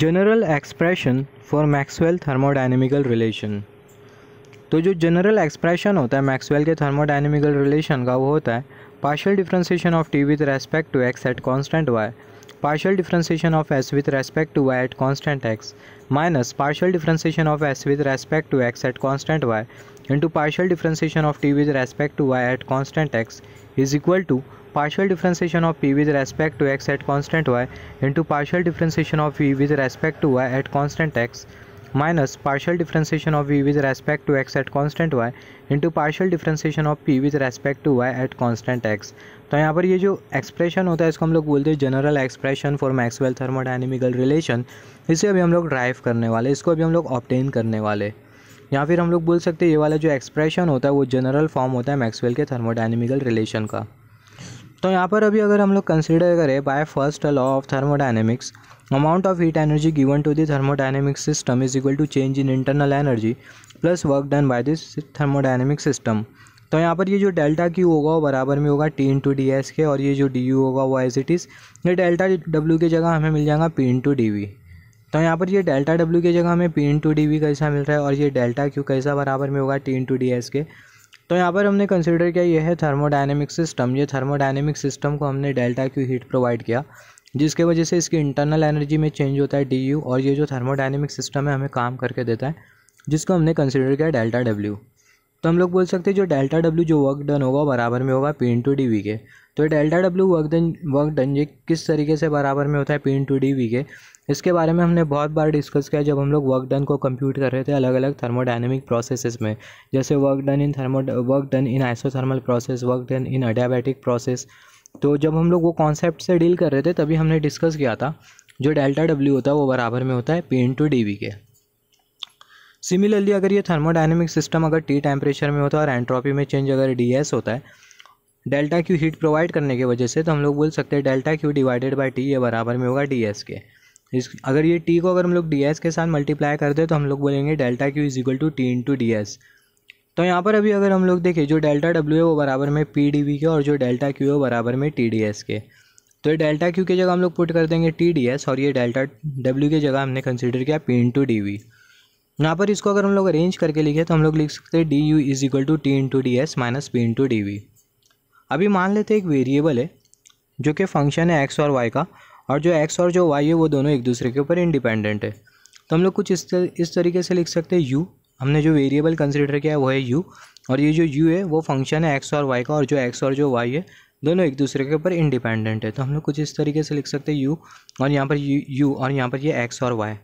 general expression for Maxwell thermodynamical relation तो जो general expression होता है मैक्सवेल के थर्मोडाइनमिकल रिलेशन का वो होता है partial differentiation of T with respect to x at constant Y partial differentiation of S with respect to Y at constant X minus partial differentiation of S with respect to x at constant Y into partial differentiation of T with respect to Y at constant x is equal to partial differentiation of p with respect to x at constant y into partial differentiation of v with respect to y at constant x minus partial differentiation of v with respect to x at constant y into partial differentiation of p with respect to y at constant x तो यहाँ पर ये जो expression होता है इसको हम लोग बोलते हैं general expression for Maxwell thermodynamical relation इसे अभी हम लोग ड्राइव करने वाले इसको अभी हम लोग ऑप्टेन करने वाले या फिर हम लोग बोल सकते हैं ये वाला जो एक्सप्रेशन होता है वो जनरल फॉर्म होता है मैक्सवेल के थर्मोडाइनमिकल रिलेशन का तो यहाँ पर अभी अगर हम लोग कंसिडर करें by first law of thermodynamics amount of heat energy given to the thermodynamic system is equal to change in internal energy plus work done by this thermodynamic system तो यहाँ पर ये जो डेल्टा क्यू होगा वो बराबर में होगा टी इंटू डी एस के और ये जो डी यू होगा वो एज इट इज़ ये डेल्टा डब्ल्यू की जगह हमें मिल जाएगा पी इंटू डी वी तो यहाँ पर ये डेल्टा डब्ल्यू की जगह हमें पी इंटू डी वी कैसा मिल रहा है और ये डेल्टा क्यू कैसा बराबर में होगा टी इंटू डी एस के तो यहाँ पर हमने कंसिडर किया ये है थर्मोडाइनमिक सिस्टम ये थर्मोडाइनमिक सिस्टम को हमने डेल्टा क्यू हीट प्रोवाइड किया जिसके वजह से इसकी इंटरनल एनर्जी में चेंज होता है डी यू और ये जो थर्मोडाइनमिक सिस्टम है हमें काम करके देता है जिसको हमने कंसिडर किया डेल्टा डब्ल्यू तो हम लोग बोल सकते हैं जो डेल्टा डब्ल्यू जो वर्क डन होगा बराबर में होगा पी टू डी वी के तो delta W work done work done ये किस तरीके से बराबर में होता है पी टू डी वी के इसके बारे में हमने बहुत बार डिस्कस किया जब हम लोग वर्क डन को कंप्यूट कर रहे थे अलग अलग थर्मोडाइनमिक प्रोसेसेस में जैसे work done in thermo work done in isothermal process work done in adiabatic process तो जब हम लोग वो कॉन्सेप्ट से डील कर रहे थे तभी हमने डिस्कस किया था जो डेल्टा डब्ल्यू होता है वो बराबर में होता है पी टू डी वी के सिमिलरली अगर ये थर्मोडाइनमिक सिस्टम अगर टी टेम्परेचर में होता है और एंट्रोपी में चेंज अगर डी एस होता है डेल्टा क्यू हीट प्रोवाइड करने की वजह से तो हम लोग बोल सकते हैं delta Q divided by T ये बराबर में होगा डी एस के इस अगर ये टी को अगर हम लोग डी एस के साथ मल्टीप्लाई कर दे तो हम लोग बोलेंगे delta Q is equal to T into D S तो यहाँ पर अभी अगर हम लोग देखें जो डेल्टा डब्ल्यू है वो बराबर में पी डी वी के और जो डेल्टा क्यू है वो बराबर में टी डी एस के तो ये डेल्टा क्यू की जगह हम लोग पुट कर देंगे टी डी एस और ये डेल्टा डब्ल्यू की जगह हमने कंसिडर किया पी इंटू डी वी यहाँ पर इसको अगर हम लोग अरेंज करके लिखे तो हम लोग लिख सकते हैं D U is equal to T into D S minus P into D V अभी मान लेते एक वेरिएबल है जो कि फंक्शन है एक्स और वाई का और जो एक्स और जो वाई है वो दोनों एक दूसरे के ऊपर इंडिपेंडेंट है तो हम लोग कुछ इस तर, इस तरीके से लिख सकते हैं यू हमने जो वेरिएबल कंसिडर किया है वो है यू और ये जो यू है वो फंक्शन है एक्स और वाई का और जो एक्स और जो वाई है दोनों एक दूसरे के ऊपर इंडिपेंडेंट है तो हम लोग कुछ इस तरीके से लिख सकते हैं यू और यहाँ पर यू, और यहाँ पर ये एक्स और वाई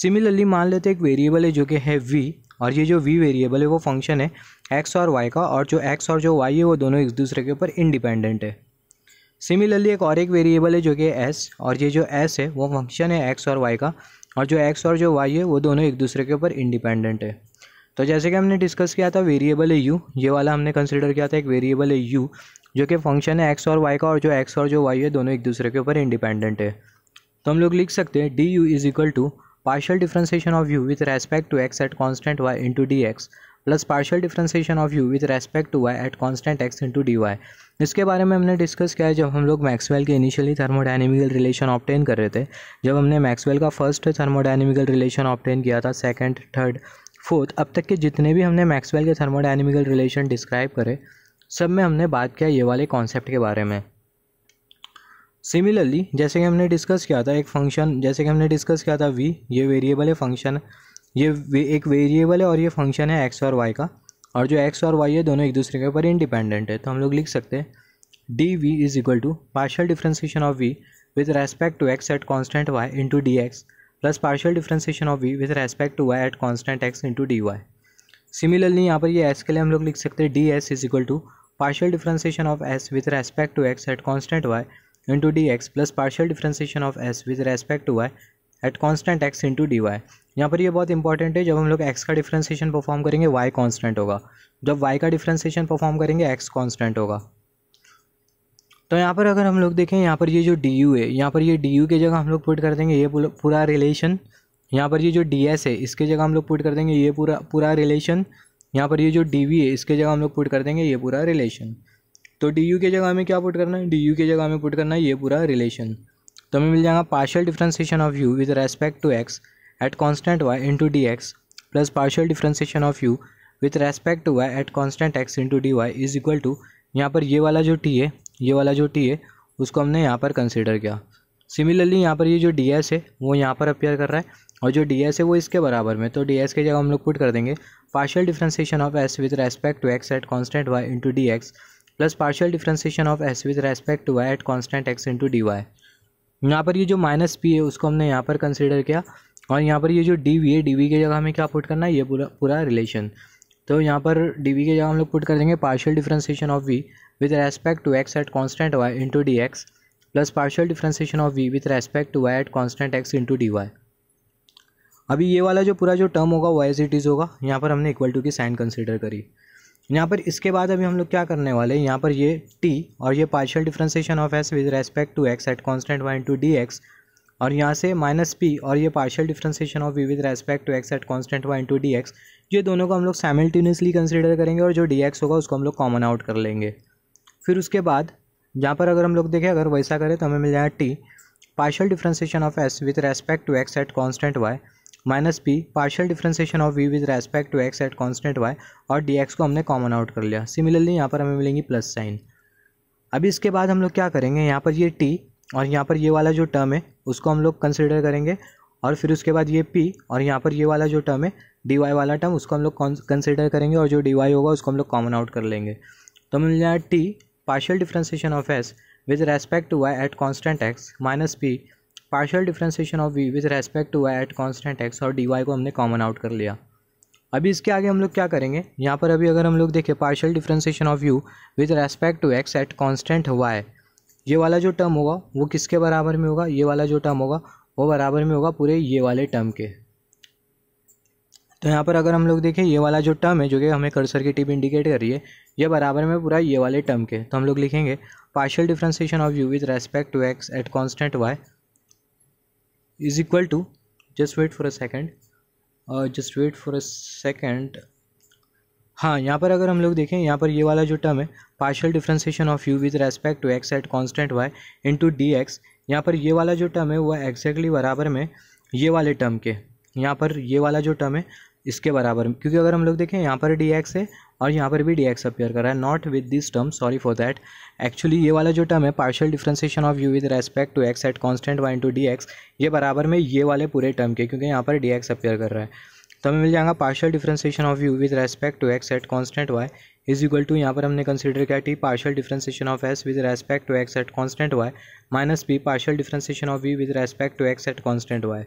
सिमिलरली मान लेते एक वेरिएबल है जो कि है वी और ये जो वी वेरिएबल है वो फंक्शन है एक्स और वाई का और जो एक्स और जो वाई है वो दोनों एक दूसरे के ऊपर इंडिपेंडेंट है सिमिलरली एक और एक वेरिएबल है जो कि एस और ये जो एस है वो फंक्शन है एक्स और वाई का और जो एक्स और जो वाई है वो दोनों एक दूसरे के ऊपर इंडिपेंडेंट है तो जैसे कि हमने डिस्कस किया था वेरिएबल है यू ये वाला हमने कंसिडर किया था एक वेरिएबल है यू जो कि फंक्शन है एक्स और वाई का और जो एक्स और जो वाई है दोनों एक दूसरे के ऊपर इंडिपेंडेंट है तो हम लोग लिख सकते हैं D U is equal to partial differentiation of u with respect to x at constant y into dx plus partial differentiation of U with respect to Y at constant x into D Y इसके बारे में हमने discuss किया है जब हम लोग Maxwell के इनिशियली थर्मोडाइनमिकल रिलेशन ऑप्टेन कर रहे थे जब हमने मैक्सवेल का फर्स्ट थर्मोडाइनमिकल रिलेशन ऑप्टेन किया था सेकेंड थर्ड फोर्थ अब तक के जितने भी हमने मैक्सवेल के थर्मोडाइनमिकल रिलेशन डिस्क्राइब करे सब में हमने बात किया ये वाले कॉन्सेप्ट के बारे में सिमिलरली जैसे कि हमने डिस्कस किया था एक फंक्शन जैसे कि हमने डिस्कस किया था वी ये वेरिएबल है फंक्शन ये वे, एक वेरिएबल है और ये फंक्शन है एक्स और वाई का और जो एक्स और वाई है दोनों एक दूसरे के ऊपर इंडिपेंडेंट है तो हम लोग लिख सकते हैं D V is equal to partial differentiation of V with respect to x at constant Y into D X plus partial differentiation of V with respect to Y at constant x into D Y similarly यहाँ पर ये S के लिए हम लोग लिख सकते हैं D S is equal to partial differentiation of S with respect to x at constant Y into D X plus partial differentiation of S with respect to Y at constant x into D Y यहाँ पर ये बहुत important है जब हम लोग X का differentiation perform करेंगे वाई कॉन्स्टेंट होगा जब वाई का डिफ्रेंसिएशन परफॉर्म करेंगे एक्स कॉन्स्टेंट होगा तो यहाँ पर अगर हम लोग देखें यहाँ पर ये जो डी यू है यहाँ पर ये डी यू की जगह हम लोग पुट कर देंगे ये पूरा रिलेशन यहाँ पर ये जो डी एस है इसके जगह हम लोग पुट कर देंगे ये पूरा पूरा रिलेशन यहाँ पर ये जो डी वी है इसके जगह हम लोग पुट कर देंगे ये पूरा रिलेशन तो डी यू के जगह हमें क्या पुट करना है डी यू के जगह में पुट करना है ये पूरा रिलेशन तो हमें मिल जाएगा partial differentiation of U with respect to x at constant Y into D X plus partial differentiation of U with respect to Y at constant x into D Y is equal to यहाँ पर ये वाला जो T है ये वाला जो T है उसको हमने यहाँ पर कंसिडर किया सिमिलरली यहाँ पर ये जो डी एस है वो यहाँ पर अपेयर कर रहा है और जो डी एस है वो इसके बराबर में तो डी एस के जगह हम लोग पुट कर देंगे partial differentiation of S with respect to x at constant Y into D X plus partial differentiation of S with respect to Y at constant x into D Y यहाँ पर ये जो माइनस पी है उसको हमने यहाँ पर consider किया और यहाँ पर ये जो डी वी है डी वी की जगह हमें क्या पुट करना है ये पूरा पूरा रिलेशन तो यहाँ पर डी वी की जगह हम लोग पुट कर देंगे partial differentiation of V with respect to x at constant Y into D X plus partial differentiation of V with respect to Y at constant x into D Y अभी ये वाला जो पूरा जो टर्म होगा Y S it is होगा यहाँ पर हमने इक्वल टू की साइन कंसिडर करी यहाँ पर इसके बाद अभी हम लोग क्या करने वाले हैं यहाँ पर ये टी और ये partial differentiation of S with respect to x at constant wine to D X और यहाँ से माइनस पी और ये partial differentiation of V with respect to x at constant wine to D x ये दोनों को हम लोग साइमल्टेनियसली कंसिडर करेंगे और जो डी एक्स होगा उसको हम लोग कॉमन आउट कर लेंगे फिर उसके बाद यहाँ पर अगर हम लोग देखें अगर वैसा करें तो हमें मिल जाएगा T partial differentiation of S with respect to x at constant Y minus P partial differentiation of V with respect to x at constant Y और डी एक्स को हमने कॉमन आउट कर लिया सिमिलरली यहाँ पर हमें मिलेंगी प्लस साइन अभी इसके बाद हम लोग क्या करेंगे यहाँ पर ये टी और यहाँ पर ये वाला जो टर्म है उसको हम लोग कंसिडर करेंगे और फिर उसके बाद ये पी और यहाँ पर ये वाला जो टर्म है डी वाई वाला टर्म उसको हम लोग कंसिडर करेंगे और जो डी वाई होगा उसको हम लोग कॉमन आउट कर लेंगे तो हमें मिल जाएगा T partial differentiation of S with respect to Y at constant x minus P partial differentiation of V with respect to Y at constant x और डी वाई को हमने कॉमन आउट कर लिया अभी इसके आगे हम लोग क्या करेंगे यहाँ पर अभी अगर हम लोग देखें partial differentiation of U with respect to x at constant y ये वाला जो टर्म होगा वो किसके बराबर में होगा ये वाला जो टर्म होगा वो बराबर में होगा पूरे ये वाले टर्म के तो यहाँ पर अगर हम लोग देखें ये वाला जो टर्म है जो कि हमें कर्सर की टिप इंडिकेट कर रही है ये बराबर में पूरा ये वाले टर्म के तो हम लोग लिखेंगे partial differentiation of U with respect to x at constant y is equal to just wait for a second just wait for a second हाँ यहाँ पर अगर हम लोग देखें यहाँ पर ये वाला जो टर्म है partial differentiation of U with respect to x at constant y into D x यहाँ पर ये वाला जो टर्म है वो एक्जैक्टली बराबर में ये वाले टर्म के यहाँ पर ये वाला जो टर्म है इसके बराबर में क्योंकि अगर हम लोग देखें यहाँ पर डी एक्स है और यहाँ पर भी डी एक्स अपियर कर रहा है not with this term sorry for that actually ये वाला जो टर्म है partial differentiation of U with respect to x at constant wine to D x ये बराबर में ये वाले पूरे टर्म के क्योंकि यहाँ पर डी एक्स अपेयर कर रहा है तो हमें मिल जाएगा partial differentiation of U with respect to x at constant y is equal to यहाँ पर हमने कंसिडर किया T partial differentiation of S with respect to x at constant Y minus B partial differentiation of V with respect to x at constant y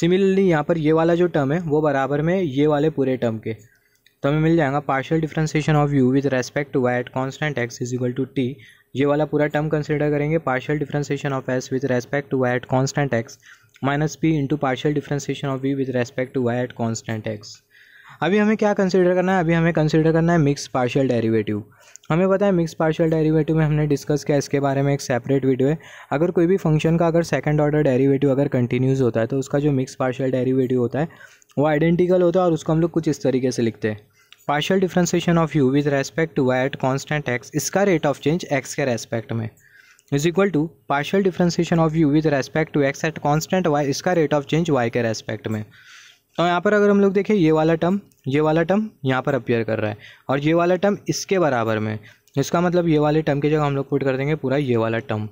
similarly यहाँ पर ये वाला जो term है वो बराबर में ये वाले पूरे टर्म के तो हमें मिल जाएगा partial differentiation of U with respect to Y at constant x is equal to T ये वाला पूरा टर्म कंसिडर करेंगे partial differentiation of S with respect to Y at constant x minus P into partial differentiation of V with respect to Y at constant x अभी हमें क्या consider करना है अभी हमें कंसिडर करना है मिक्स पार्शियल डेरीवेटिव हमें पता है मिक्स पार्शियल डेरीवेटिव में हमने डिस्कस किया इसके बारे में एक सेपरेट वीडियो है अगर कोई भी फंक्शन का अगर सेकंड ऑर्डर डेरीवेटिव अगर कंटिन्यूज होता है तो उसका जो मिक्स पार्शियल डेरीवेटिव होता है वो आइडेंटिकल होता है और उसको हम लोग कुछ इस तरीके से लिखते हैं partial differentiation of U with respect to Y at constant x इसका रेट ऑफ चेंज एक्स के रेस्पेक्ट में is equal to partial differentiation of U with respect to x at constant y इसका रेट ऑफ चेंज वाई के respect में तो यहाँ पर अगर हम लोग देखें ये वाला टर्म ये वाला टर्म यहाँ पर अपियर कर रहा है और ये वाला टर्म इसके बराबर में इसका मतलब ये वाले टर्म की जगह हम लोग पुट कर देंगे पूरा ये वाला टर्म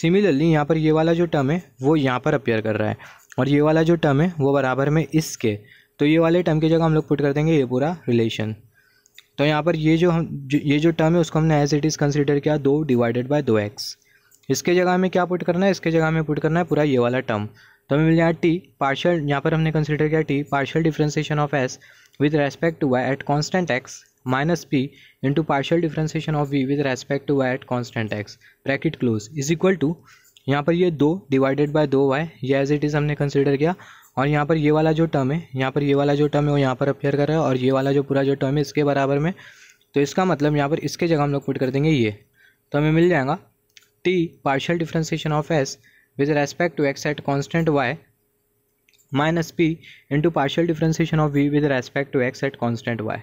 सिमिलरली यहाँ पर ये वाला जो टर्म है वो यहाँ पर अपियर कर रहा है और ये वाला जो टर्म है वो बराबर में इसके तो ये वाले टर्म की जगह हम लोग पुट कर देंगे ये पूरा रिलेशन तो यहाँ पर ये जो हम जो, ये जो टर्म है उसको हमने एज इट इज़ कंसिडर किया दो डिवाइडेड बाय दो एक्स इसके जगह हमें क्या पुट करना है इसके जगह हमें पुट करना है पूरा ये वाला टर्म तो हमें मिल जाए टी पार्शल यहाँ पर हमने कंसिडर किया T partial differentiation of S with respect to Y at constant x minus P into partial differentiation of V with respect to Y at constant x bracket close is equal to यहाँ पर ये दो divided by दो y ये as it is हमने consider किया और यहाँ पर ये वाला जो टर्म है यहाँ पर ये वाला जो टर्म है वो यहाँ पर अपेयर कर रहा है और ये वाला जो पूरा जो टर्म है इसके बराबर में तो इसका मतलब यहाँ पर इसके जगह हम लोग पुट कर देंगे ये तो हमें मिल जाएगा T partial differentiation of S with respect to x at constant Y minus P into partial differentiation of V with respect to x at constant y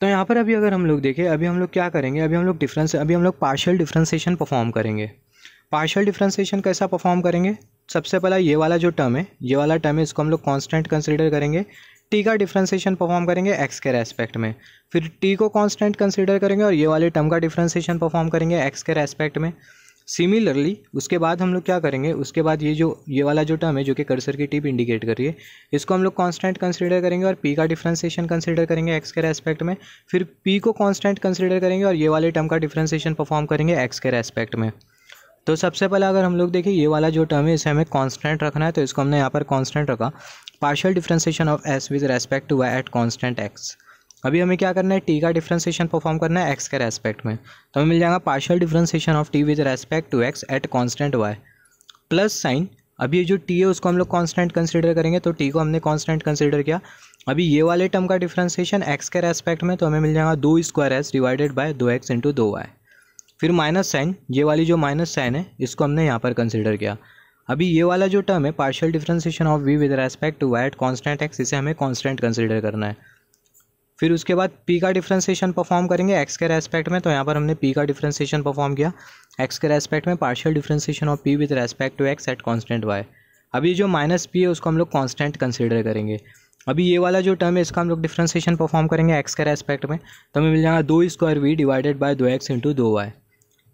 तो यहाँ पर अभी अगर हम लोग देखें अभी हम लोग क्या करेंगे अभी हम लोग डिफरेंस अभी हम लोग पार्शियल डिफ्रेंसिएशन परफॉर्म करेंगे पार्शियल डिफ्रेंसिएशन कैसा परफॉर्म करेंगे सबसे पहला ये वाला जो टर्म है ये वाला टर्म है इसको हम लोग कॉन्स्टेंट कंसिडर करेंगे टी का डिफ्रेंसिएशन परफॉर्म करेंगे एक्स के रेस्पेक्ट में फिर टी को कॉन्स्टेंट कंसिडर करेंगे और ये वाले टर्म का डिफ्रेंसिएशन परफॉर्म करेंगे एक्स के रेस्पेक्ट में सिमिलरली उसके बाद हम लोग क्या करेंगे उसके बाद ये जो ये वाला जो टर्म है जो कि कर्सर की टिप इंडिकेट कर रही है इसको हम लोग कॉन्स्टेंट कंसिडर करेंगे और पी का डिफ्रेंसिएशन कंसिडर करेंगे एक्स के रेस्पेक्ट में फिर पी को कॉन्स्टेंट कंसिडर करेंगे और ये वाले टर्म का डिफ्रेंसिएशन परफॉर्म करेंगे एक्स के रेस्पेक्ट में तो सबसे पहले अगर हम लोग देखें ये वाला जो टर्म है इसे हमें कांस्टेंट रखना है तो इसको हमने यहाँ पर कांस्टेंट रखा partial differentiation of S with respect to Y at constant x अभी हमें क्या करना है टी का डिफ्रेंसिएशन परफॉर्म करना है एक्स के रेस्पेक्ट में तो हमें मिल जाएगा partial differentiation of T with respect to x at constant y plus sign अभी ये जो टी है उसको हम लोग कॉन्स्टेंट कंसिडर करेंगे तो टी को हमने कॉन्स्टेंट कंसिडर किया अभी ये वाले टर्म का डिफ्रेंसिएशन एक्स के रेस्पेक्ट में तो हमें मिल जाएगा दो स्क्वायर एस डिवाइडेड बाय दो एक्स इंटू दो वाई फिर माइनस साइन ये वाली जो माइनस साइन है इसको हमने यहाँ पर कंसिडर किया अभी ये वाला जो टर्म है partial differentiation of V with respect to Y at constant x इसे हमें कॉन्स्टेंट कंसिडर करना है फिर उसके बाद पी का डिफ्रेंसिएशन परफॉर्म करेंगे एक्स के रेस्पेक्ट में तो यहाँ पर हमने पी का डिफ्रेंसिएशन परफॉर्म किया एक्स के रेस्पेक्ट में partial differentiation of P with respect to x at constant y अभी जो माइनस पी है उसको हम लोग कॉन्स्टेंट कंसिडर करेंगे अभी ये वाला जो टर्म है इसका हम लोग डिफ्रेंसिएशन परफॉर्म करेंगे एक्स के रेस्पेक्ट में तो हमें मिल जाएगा दो स्क्वायर वी डिवाइडेड बाय दो एक्स इंटू दो वाई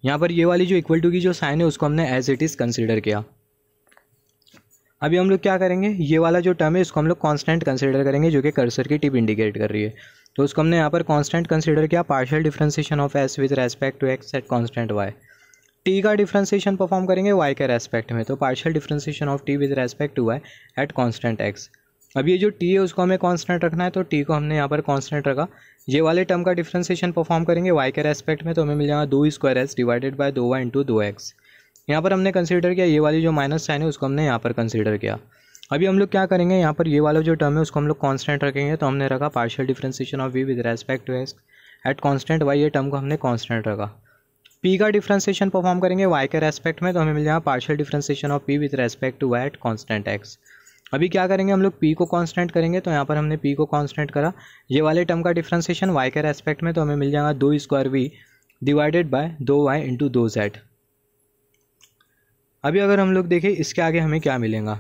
यहाँ पर ये वाली जो इक्वल टू की जो साइन है उसको हमने एज इट इज़ कंसिडर किया अभी हम लोग क्या करेंगे ये वाला जो टर्म है इसको हम लोग कांस्टेंट कंसिडर करेंगे जो कि कर्सर की टिप इंडिकेट कर रही है तो उसको हमने यहाँ पर कांस्टेंट कंसिडर किया partial differentiation of S with respect to x at constant y T का डिफ्रेंसिएशन परफॉर्म करेंगे वाई के रेस्पेक्ट में तो partial differentiation of T with respect to Y at constant x अब ये जो टी है उसको हमें कॉन्सटेंट रखना है तो टी को हमने यहाँ पर कॉन्स्टेंट रखा ये वाले टर्म का डिफ्रेंसिएशन परफॉर्म करेंगे वाई के रेस्पेक्ट में तो हमें मिल जाएगा दो स्क्वायर एक्स डिवाइडेड बाय दो वाई इंटू दो एक्स यहाँ पर हमने कंसिडर किया ये वाली जो माइनस साइन है उसको हमने यहाँ पर कंसिडर किया अभी हम लोग क्या करेंगे यहाँ पर ये वाला जो टर्म है उसको हम लोग कॉन्स्टेंट रखेंगे तो हमने रखा partial differentiation of V with respect to x at constant y ये टर्म को हमने कॉन्स्टेंट रखा पी का डिफ्रेंसिएशन परफॉर्म करेंगे वाई के रेस्पेक्ट में तो हमें मिल जाएगा partial differentiation of P with respect to Y at constant x अभी क्या करेंगे हम लोग पी को कांस्टेंट करेंगे तो यहाँ पर हमने पी को कांस्टेंट करा ये वाले टर्म का डिफ्रेंसिएशन वाई के रेस्पेक्ट में तो हमें मिल जाएगा दो स्क्वायर वी डिवाइडेड बाय दो वाई इंटू दो जेड अभी अगर हम लोग देखें इसके आगे हमें क्या मिलेगा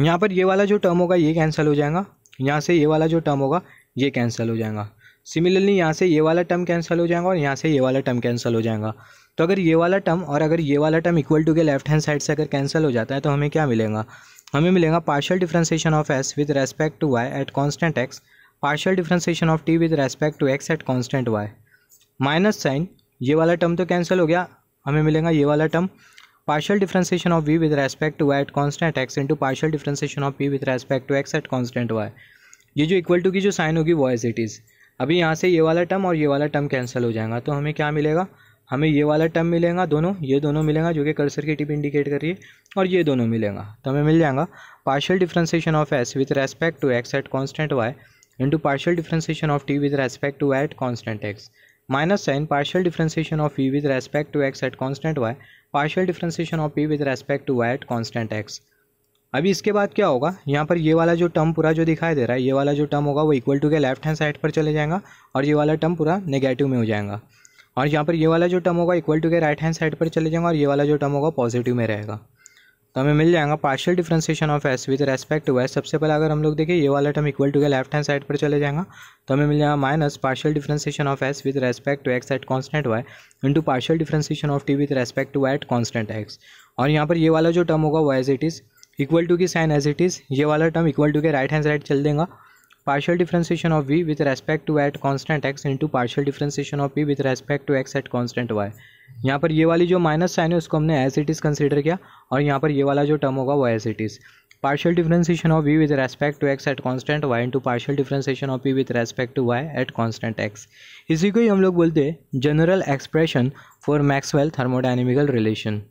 यहाँ पर ये वाला जो टर्म होगा ये कैंसिल हो जाएगा यहाँ से ये वाला जो टर्म होगा ये कैंसिल हो जाएगा सिमिलरली यहाँ से ये वाला टर्म कैंसिल हो जाएगा और यहाँ से ये वाला टर्म कैंसिल हो जाएगा तो अगर ये वाला टर्म और अगर ये वाला टर्म इक्वल टू के लेफ्ट हैंड साइड से अगर कैंसिल हो जाता है तो हमें क्या मिलेगा हमें मिलेगा partial differentiation of S with respect to Y at constant x partial differentiation of T with respect to x at constant Y minus sign ये वाला टर्म तो कैंसिल हो गया हमें मिलेगा ये वाला term partial differentiation of V with respect to Y at constant x into partial differentiation of P with respect to x at constant y ये जो इक्वल टू की जो साइन होगी वो एज इट इज़ अभी यहाँ से ये वाला टर्म और ये वाला टर्म कैंसिल हो जाएगा तो हमें क्या मिलेगा हमें ये वाला टर्म मिलेगा दोनों ये दोनों मिलेगा जो कि कर्सर की टिप इंडिकेट कर रही है और ये दोनों मिलेगा तो हमें मिल जाएगा partial differentiation of S with respect to x at constant Y into partial differentiation of T with respect to at constant x minus sign partial differentiation of V with respect to x at constant y partial differentiation of P with respect to Y at constant x अभी इसके बाद क्या होगा यहाँ पर ये वाला जो टर्म पूरा जो दिखाई दे रहा है ये वाला जो टर्म होगा वो इक्वल टू के लेफ्ट हैंड साइड पर चले जाएगा और ये वाला टर्म पूरा नेगेटिव में हो जाएगा और यहाँ पर ये वाला जो टर्म होगा इक्वल टू के राइट हैंड साइड पर चले जाएंगे और ये वाला जो टर्म होगा पॉजिटिव में रहेगा तो हमें मिल जाएगा partial differentiation of S with respect to S सबसे पहले अगर हम लोग देखें ये वाला टर्म इक्वल टू के लेफ्ट हैंड साइड पर चले जाएगा तो हमें मिल जाएगा minus partial differentiation of S with respect to x at constant Y into partial differentiation of T with respect to Y at constant x और यहाँ पर ये वाला जो टर्म होगा वो as it is equal to की साइन एज इट इज़ ये वाला टर्म इक्वल टू के राइट हैंड साइड चल देगा partial differentiation of V with respect to at constant x into partial differentiation of p with respect to x at constant y यहाँ पर ये वाली जो माइनस साइन है उसको हमने एज इट इज़ कंसिडर किया और यहाँ पर ये वाला जो टर्म होगा वो as it is partial differentiation of V with respect to x at constant Y into partial differentiation of P with respect to Y at constant x इसी को ही हम लोग बोलते हैं general expression for Maxwell thermodynamical relation